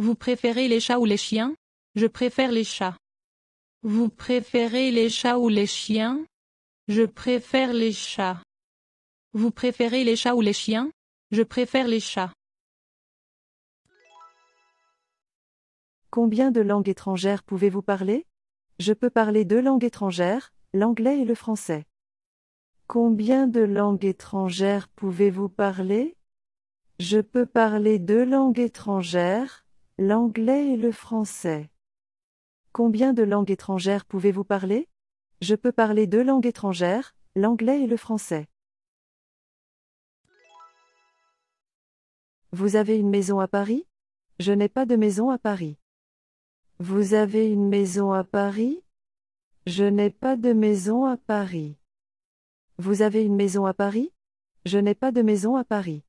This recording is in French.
Vous préférez les chats ou les chiens Je préfère les chats. Vous préférez les chats ou les chiens Je préfère les chats. Vous préférez les chats ou les chiens Je préfère les chats. Combien de langues étrangères pouvez-vous parler Je peux parler deux langues étrangères, l'anglais et le français. Combien de langues étrangères pouvez-vous parler Je peux parler deux langues étrangères, L'anglais et le français. Combien de langues étrangères pouvez-vous parler Je peux parler deux langues étrangères, l'anglais et le français. Vous avez une maison à Paris Je n'ai pas de maison à Paris. Vous avez une maison à Paris Je n'ai pas de maison à Paris. Vous avez une maison à Paris Je n'ai pas de maison à Paris.